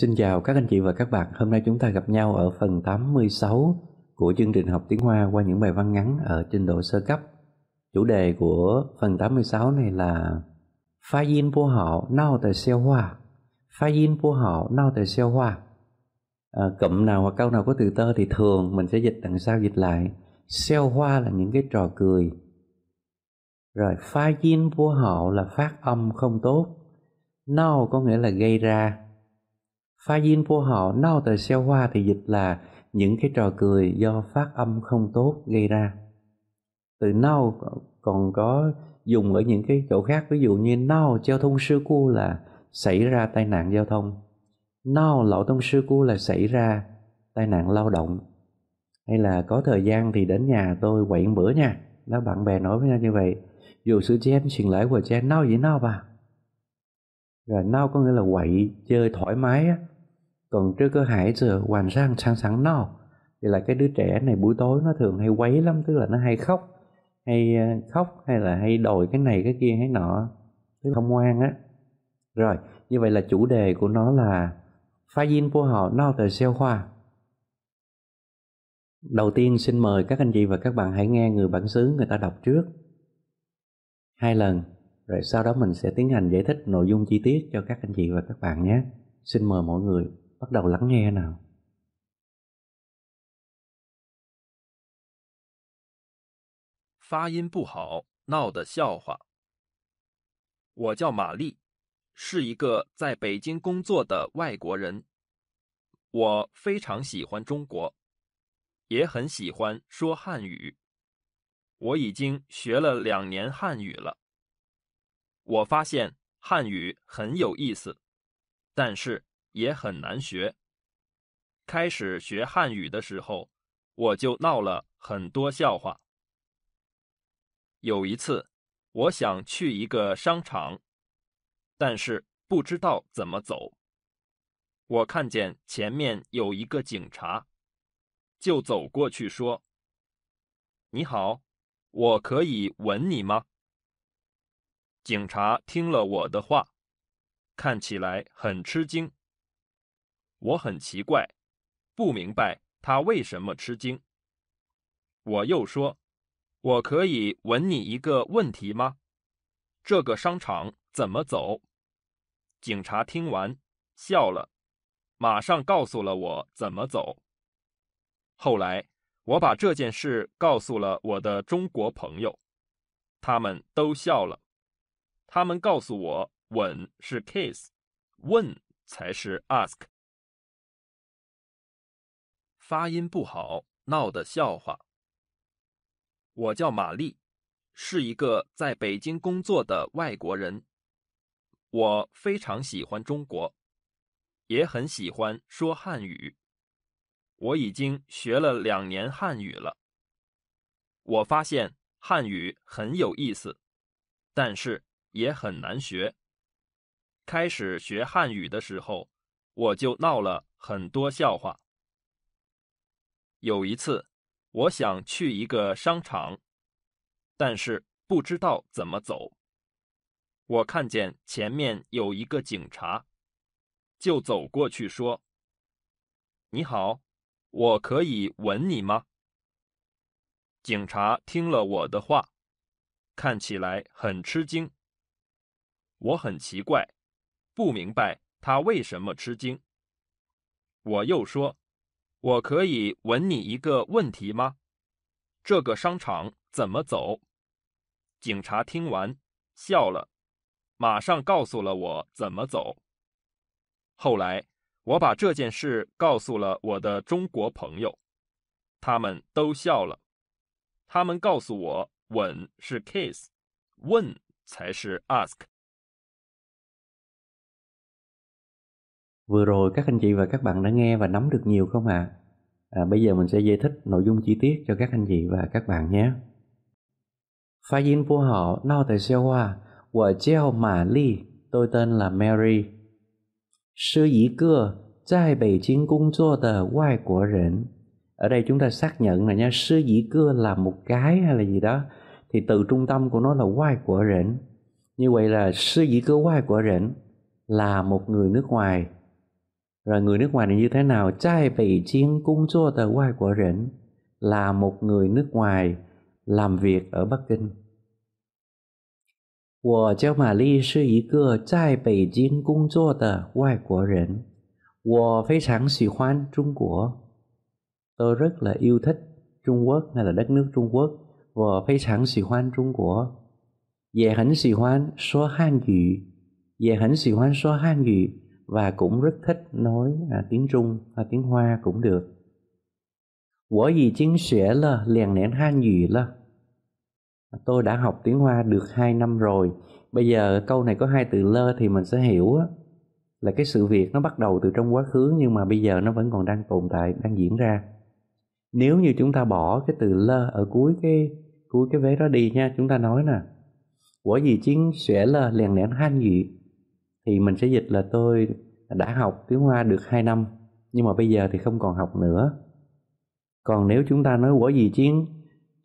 Xin chào các anh chị và các bạn, hôm nay chúng ta gặp nhau ở phần 86 của chương trình học tiếng Hoa qua những bài văn ngắn ở trình độ sơ cấp. Chủ đề của phần 86 này là Phá yên bố hảo nao tài xeo hoa Phá yên bố hảo nao tài xeo hoa à, Cụm nào hoặc câu nào có từ tơ thì thường mình sẽ dịch đằng sau dịch lại Xeo hoa là những cái trò cười Rồi phá yên bố hảo là phát âm không tốt Nao có nghĩa là gây ra Pha yin của họ nao tờ xeo hoa thì dịch là những cái trò cười do phát âm không tốt gây ra. Từ nao còn có dùng ở những cái chỗ khác, ví dụ như nao giao thông sư cu là xảy ra tai nạn giao thông. Nao lậu thông sư cu là xảy ra tai nạn lao động. Hay là có thời gian thì đến nhà tôi quậy bữa nha. Đó bạn bè nói với nhau như vậy. Dù sự chen xin lỗi của chen nao gì nao bà rồi nao có nghĩa là quậy, chơi thoải mái á. Còn trước cơ hải giờ hoàn sang sáng sáng no Thì là cái đứa trẻ này buổi tối nó thường hay quấy lắm Tức là nó hay khóc Hay ờ, khóc hay là hay đòi cái này cái kia hay nọ Tức không ngoan á Rồi, như vậy là chủ đề của nó là Phá dinh của họ no tờ xeo hoa Đầu tiên xin mời các anh chị và các bạn hãy nghe người bản xứ người ta đọc trước Hai lần rồi sau đó mình sẽ tiến hành giải thích nội dung chi tiết cho các anh chị và các bạn nhé xin mời mọi người bắt đầu lắng nghe nào phát âm 不好闹的笑话。我叫玛丽，是一个在北京工作的外国人。我非常喜欢中国，也很喜欢说汉语。我已经学了两年汉语了。我发现汉语很有意思，但是也很难学。开始学汉语的时候，我就闹了很多笑话。有一次，我想去一个商场，但是不知道怎么走。我看见前面有一个警察，就走过去说：“你好，我可以吻你吗？”警察听了我的话，看起来很吃惊。我很奇怪，不明白他为什么吃惊。我又说：“我可以问你一个问题吗？这个商场怎么走？”警察听完笑了，马上告诉了我怎么走。后来，我把这件事告诉了我的中国朋友，他们都笑了。他们告诉我，吻是 kiss，问才是 ask。发音不好闹的笑话。我叫玛丽，是一个在北京工作的外国人。我非常喜欢中国，也很喜欢说汉语。我已经学了两年汉语了。我发现汉语很有意思，但是。也很难学。开始学汉语的时候，我就闹了很多笑话。有一次，我想去一个商场，但是不知道怎么走。我看见前面有一个警察，就走过去说：“你好，我可以吻你吗？”警察听了我的话，看起来很吃惊。我很奇怪，不明白他为什么吃惊。我又说：“我可以问你一个问题吗？这个商场怎么走？”警察听完笑了，马上告诉了我怎么走。后来我把这件事告诉了我的中国朋友，他们都笑了。他们告诉我：“吻是 kiss，问才是 ask。” Vừa rồi các anh chị và các bạn đã nghe và nắm được nhiều không ạ? À? à, bây giờ mình sẽ giải thích nội dung chi tiết cho các anh chị và các bạn nhé. Phát 音不好闹得笑话，我叫玛丽，tôi tên là Mary，是一个在北京工作的外国人。Ở đây chúng ta xác nhận là nha, sư dĩ cưa là một cái hay là gì đó thì từ trung tâm của nó là quai của rỉnh. Như vậy là sư dĩ cưa quai của rỉnh là một người nước ngoài rồi người nước ngoài này như thế nào? Trai vị chiến cung cho tờ quai của rỉnh là một người nước ngoài làm việc ở Bắc Kinh. 我叫玛丽是一个在北京工作的外国人。我非常喜欢中国。Tôi rất là yêu thích Trung Quốc hay là đất nước Trung Quốc. 我非常喜欢中国。也很喜欢说汉语。也很喜欢说汉语。và cũng rất thích nói à, tiếng Trung, à, tiếng Hoa cũng được. tôi đã học tiếng Hoa được 2 năm rồi. Bây giờ câu này có hai từ lơ thì mình sẽ hiểu á, là cái sự việc nó bắt đầu từ trong quá khứ nhưng mà bây giờ nó vẫn còn đang tồn tại, đang diễn ra. Nếu như chúng ta bỏ cái từ lơ ở cuối cái cuối cái vế đó đi nha, chúng ta nói nè. Quả gì chính sẽ là liền nén han gì thì mình sẽ dịch là tôi đã học tiếng hoa được 2 năm nhưng mà bây giờ thì không còn học nữa còn nếu chúng ta nói quả gì chiến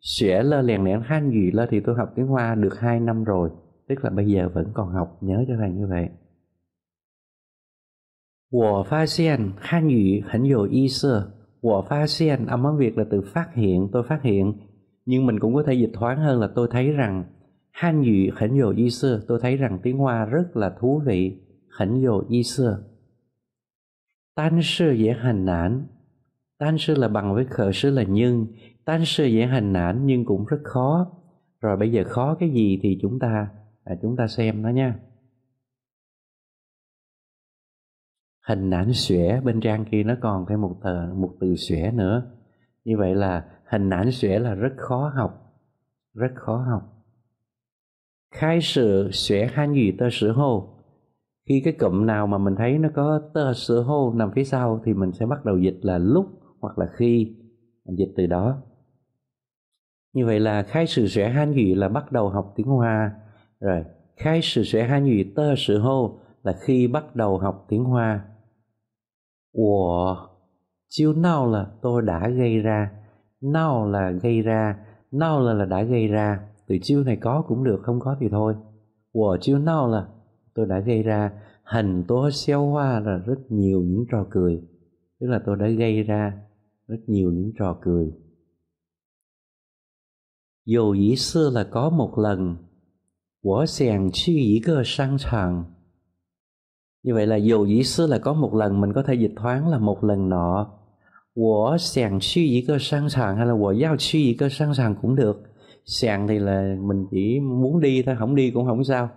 sẽ lơ lèn lẻn han gì lơ thì tôi học tiếng hoa được 2 năm rồi tức là bây giờ vẫn còn học nhớ cho thầy như vậy 我发现汉语很有意思。我发现 âm tiếng Việt là từ phát hiện, tôi phát hiện. Nhưng mình cũng có thể dịch thoáng hơn là tôi thấy rằng Tôi thấy rằng tiếng hoa rất là thú vị khẩn dụ y sư tan sư dễ hành nản tan sư là bằng với khởi sư là nhưng tan sư dễ hành nản nhưng cũng rất khó rồi bây giờ khó cái gì thì chúng ta à, chúng ta xem nó nha hình ảnh xỉa bên trang kia nó còn thêm một tờ một từ xỉa nữa như vậy là hình ảnh xỉa là rất khó học rất khó học khai sử sẽ han nghỉ tơ sử hô khi cái cụm nào mà mình thấy nó có tơ sử hô nằm phía sau thì mình sẽ bắt đầu dịch là lúc hoặc là khi mình dịch từ đó như vậy là khai sử sẽ han nghỉ là bắt đầu học tiếng hoa rồi khai sử sẽ han nghỉ tơ sử hô là khi bắt đầu học tiếng hoa của chiêu nào là tôi đã gây ra nào là gây ra nào là, là đã gây ra từ chiêu này có cũng được không có thì thôi của chiêu nào là tôi đã gây ra hành tố xéo hoa là rất nhiều những trò cười tức là tôi đã gây ra rất nhiều những trò cười dù dĩ xưa là có một lần của sàng chi dĩ cơ sang tràng như vậy là dù dĩ xưa là có một lần mình có thể dịch thoáng là một lần nọ của sàng chi dĩ cơ sang tràng hay là của giao chi dĩ cơ sang tràng cũng được sàn thì là mình chỉ muốn đi thôi không đi cũng không sao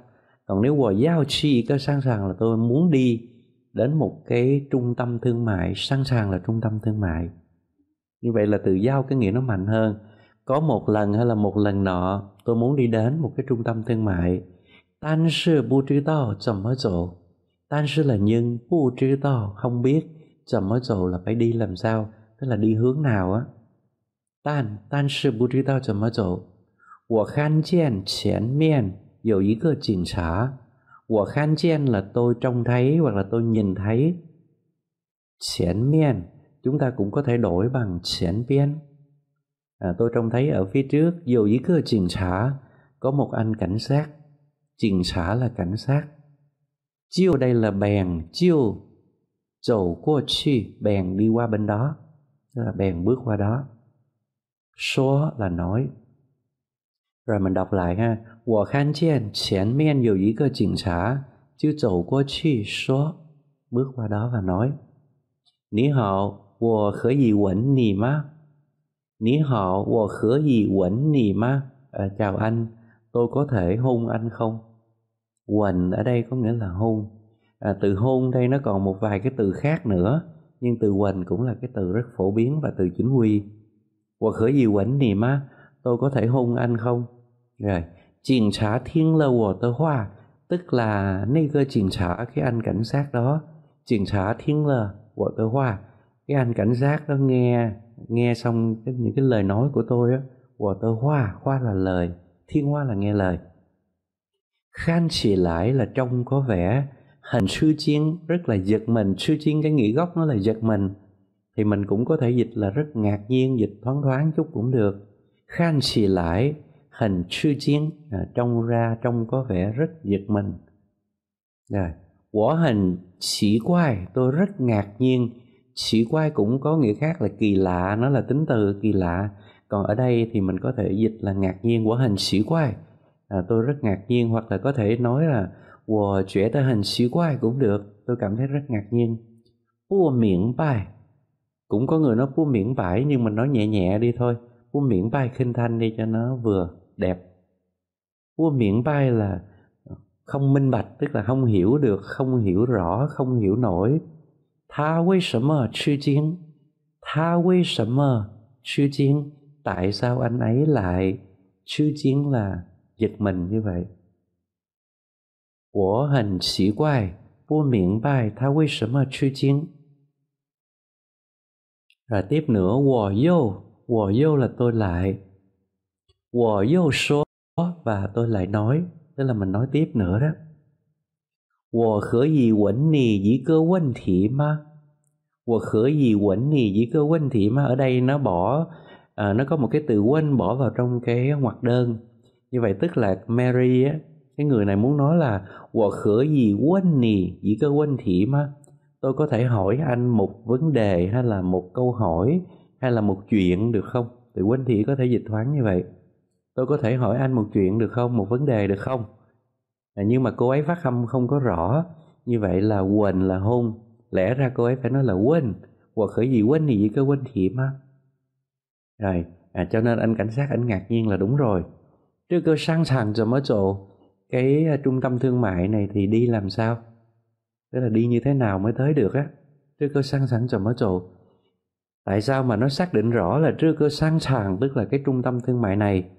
còn nếu vào giao chi có sẵn sàng là tôi muốn đi đến một cái trung tâm thương mại sẵn sàng là trung tâm thương mại như vậy là từ giao cái nghĩa nó mạnh hơn có một lần hay là một lần nọ tôi muốn đi đến một cái trung tâm thương mại tan sư bu trí to chầm mới chỗ tan sư là nhưng bu trí to không biết chầm mới chỗ là phải đi làm sao tức là đi hướng nào á tan tan sư bu trí to chầm mới chỗ 我看见前面有一个警察。我看见 là tôi trông thấy hoặc là tôi nhìn thấy. Chén chúng ta cũng có thể đổi bằng chén trông thấy ở phía trước có một cơ trình xã có một anh cảnh sát. Trình xã là cảnh sát. Chiêu đây là bèn chiêu dầu qua chi bèn đi qua bên đó. là bèn bước qua đó. Số là nói rồi mình đọc lại ha. bước qua đó và nói. 你好，我可以吻你吗？你好，我可以吻你吗？À, ờ, chào anh, tôi có thể hôn anh không? Quỳnh ở đây có nghĩa là hôn. À, từ hôn đây nó còn một vài cái từ khác nữa, nhưng từ quỳnh cũng là cái từ rất phổ biến và từ chính quy. Hoặc khởi gì quỳnh niệm á, tôi có thể hôn anh không? rồi chỉnh trả thiên là của tờ hoa tức là nê cơ chỉnh trả cái anh cảnh sát đó chỉnh trả thiên là của tờ hoa cái anh cảnh sát đó nghe nghe xong cái, những cái lời nói của tôi á của tờ hoa hoa là lời thiên hoa là nghe lời khan chỉ lại là trông có vẻ hình sư chiến rất là giật mình sư chiến cái nghĩa gốc nó là giật mình thì mình cũng có thể dịch là rất ngạc nhiên dịch thoáng thoáng chút cũng được khan xì lại hình sư chiến à, trông ra trông có vẻ rất giật mình rồi à, quả hình sĩ quai tôi rất ngạc nhiên sĩ quai cũng có nghĩa khác là kỳ lạ nó là tính từ kỳ lạ còn ở đây thì mình có thể dịch là ngạc nhiên quả hình sĩ quai à, tôi rất ngạc nhiên hoặc là có thể nói là quả chuyển tới hình sĩ quai cũng được tôi cảm thấy rất ngạc nhiên bua miệng bài cũng có người nói bua miệng bài nhưng mà nói nhẹ nhẹ đi thôi bua miệng bài khinh thanh đi cho nó vừa đẹp vua miễn bay là không minh bạch tức là không hiểu được không hiểu rõ không hiểu nổi tha với sớm chư chiến tha với sớm chư chiến tại sao anh ấy lại chư chiến là giật mình như vậy của hình sĩ quay vua miễn bài tha với sớm chư chiến rồi tiếp nữa wò vô wò vô là tôi lại 我又说 tôi lại nói tức là mình nói tiếp nữa đó ở đây nó bỏ à, nó có một cái từ quên bỏ vào trong cái ngoặc đơn như vậy tức là Mary á cái người này muốn nói là wo khở gì quên nì cơ quên mà tôi có thể hỏi anh một vấn đề hay là một câu hỏi hay là một chuyện được không từ quên thị có thể dịch thoáng như vậy tôi có thể hỏi anh một chuyện được không một vấn đề được không à, nhưng mà cô ấy phát âm không có rõ như vậy là quên là hôn lẽ ra cô ấy phải nói là quên hoặc khởi gì quên thì gì cơ quên thiệp á rồi à, cho nên anh cảnh sát anh ngạc nhiên là đúng rồi trước cơ sang sàng rồi mới chỗ cái à, trung tâm thương mại này thì đi làm sao tức là đi như thế nào mới tới được á trước cơ sang sẵn rồi mới chỗ tại sao mà nó xác định rõ là trước cơ sang sàng tức là cái trung tâm thương mại này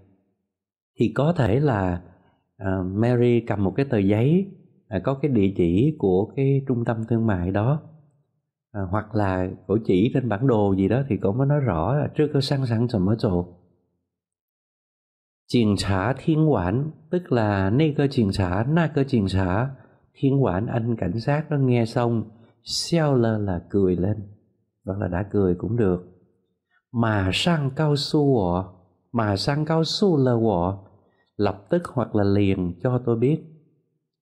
thì có thể là uh, Mary cầm một cái tờ giấy uh, có cái địa chỉ của cái trung tâm thương mại đó uh, hoặc là cổ chỉ trên bản đồ gì đó thì cổ mới nói rõ là trước có sẵn sẵn rồi mới chỗ triển xã thiên quản tức là nê cơ triển xã na cơ triển xã thiên quản anh cảnh sát nó nghe xong xeo lơ là cười lên hoặc là đã cười cũng được mà sang cao su họ mà sang cao su lơ họ lập tức hoặc là liền cho tôi biết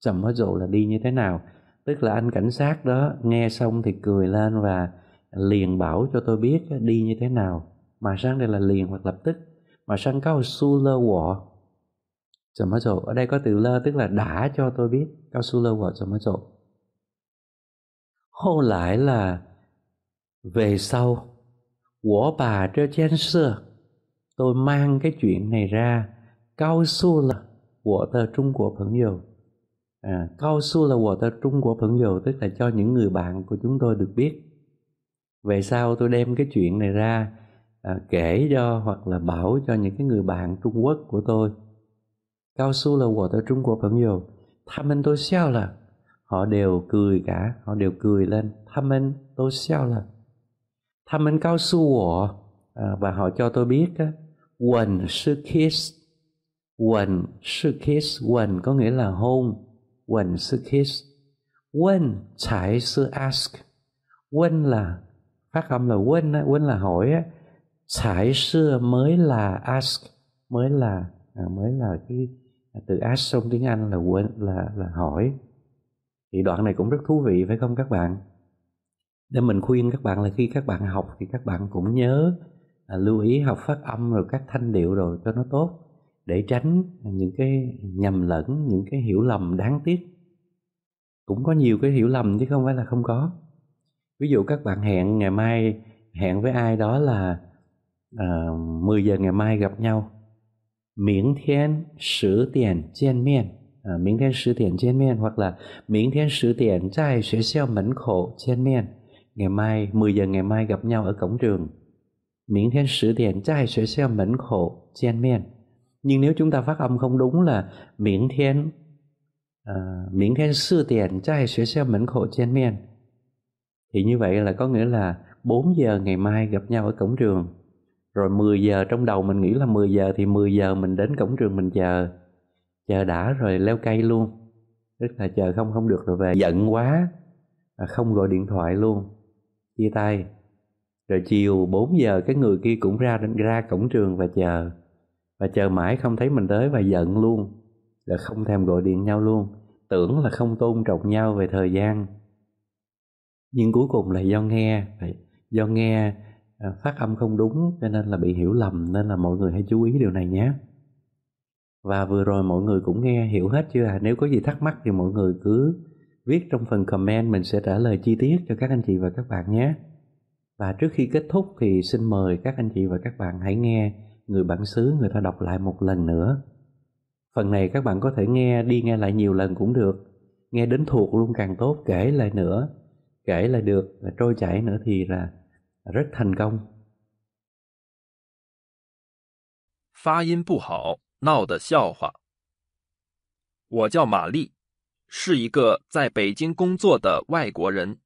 sầm hối dụ là đi như thế nào tức là anh cảnh sát đó nghe xong thì cười lên và liền bảo cho tôi biết đi như thế nào mà sang đây là liền hoặc lập tức mà sang cao su lơ wọ sầm hối dụ ở đây có từ lơ tức là đã cho tôi biết cao su lơ wọ sầm hối dụ hô lại là về sau của bà trơ chen xưa tôi mang cái chuyện này ra 高速了我的中国朋友 à, cao su là của ta trung của phận dầu à, tức là cho những người bạn của chúng tôi được biết về sau tôi đem cái chuyện này ra à, kể cho hoặc là bảo cho những cái người bạn trung quốc của tôi cao su là của tôi trung quốc phận dầu tham anh tôi sao là họ đều cười cả họ đều cười lên tham anh tôi sao là tham anh cao su của à, và họ cho tôi biết á quần sư kiss Quần sư kiss, quần có nghĩa là hôn. Quần sư kiss. Quên trải sư ask. Quên là phát âm là quên, quên là hỏi. Trải sư mới là ask, mới là à, mới là cái à, từ ask trong tiếng Anh là quên là là hỏi. Thì đoạn này cũng rất thú vị phải không các bạn? Nên mình khuyên các bạn là khi các bạn học thì các bạn cũng nhớ à, lưu ý học phát âm rồi các thanh điệu rồi cho nó tốt để tránh những cái nhầm lẫn những cái hiểu lầm đáng tiếc cũng có nhiều cái hiểu lầm chứ không phải là không có ví dụ các bạn hẹn ngày mai hẹn với ai đó là uh, ờ, 10 giờ ngày mai gặp nhau miễn thiên sử tiền trên miên à, miễn thiên sử tiền trên miên hoặc là miễn thiên sử tiền trai sẽ xeo mẫn khổ trên miên ngày mai 10 giờ ngày mai gặp nhau ở cổng trường miễn thiên sử tiền trai sẽ xeo mẫn khổ trên miên nhưng nếu chúng ta phát âm không đúng là miễn thiên uh, à, miễn thiên sư tiền trai xuế xe mẫn khổ trên miền thì như vậy là có nghĩa là 4 giờ ngày mai gặp nhau ở cổng trường rồi 10 giờ trong đầu mình nghĩ là 10 giờ thì 10 giờ mình đến cổng trường mình chờ chờ đã rồi leo cây luôn tức là chờ không không được rồi về giận quá à, không gọi điện thoại luôn chia tay rồi chiều 4 giờ cái người kia cũng ra ra cổng trường và chờ và chờ mãi không thấy mình tới và giận luôn là không thèm gọi điện nhau luôn tưởng là không tôn trọng nhau về thời gian nhưng cuối cùng là do nghe do nghe à, phát âm không đúng cho nên là bị hiểu lầm nên là mọi người hãy chú ý điều này nhé và vừa rồi mọi người cũng nghe hiểu hết chưa à nếu có gì thắc mắc thì mọi người cứ viết trong phần comment mình sẽ trả lời chi tiết cho các anh chị và các bạn nhé và trước khi kết thúc thì xin mời các anh chị và các bạn hãy nghe người bản xứ người ta đọc lại một lần nữa. Phần này các bạn có thể nghe đi nghe lại nhiều lần cũng được, nghe đến thuộc luôn càng tốt, kể lại nữa, kể lại được, là trôi chảy nữa thì là rất thành công. phát 发音不好闹的笑话。我叫玛丽，是一个在北京工作的外国人。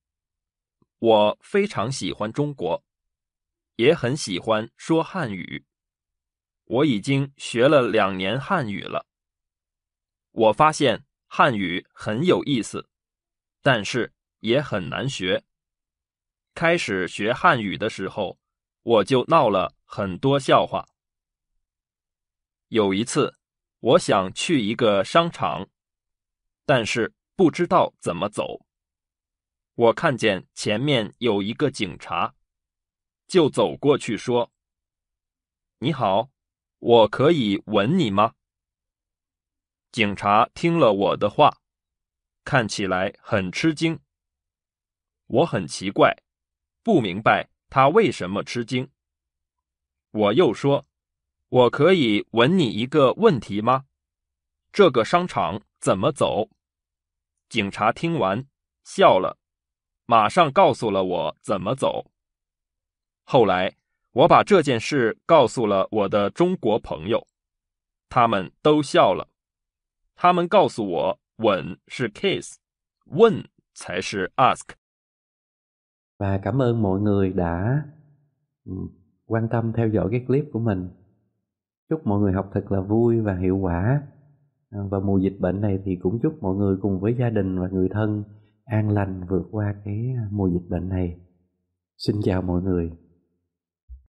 我非常喜欢中国，也很喜欢说汉语。我已经学了两年汉语了，我发现汉语很有意思，但是也很难学。开始学汉语的时候，我就闹了很多笑话。有一次，我想去一个商场，但是不知道怎么走。我看见前面有一个警察，就走过去说：“你好。”我可以吻你吗？警察听了我的话，看起来很吃惊。我很奇怪，不明白他为什么吃惊。我又说：“我可以问你一个问题吗？这个商场怎么走？”警察听完笑了，马上告诉了我怎么走。后来。我把这件事告诉了我的中国朋友，他们都笑了。他们告诉我，吻是 kiss，问才是 ask。Và cảm ơn mọi người đã ừ, quan tâm theo dõi cái clip của mình. Chúc mọi người học thật là vui và hiệu quả. À, và mùa dịch bệnh này thì cũng chúc mọi người cùng với gia đình và người thân an lành vượt qua cái mùa dịch bệnh này. Xin chào mọi người.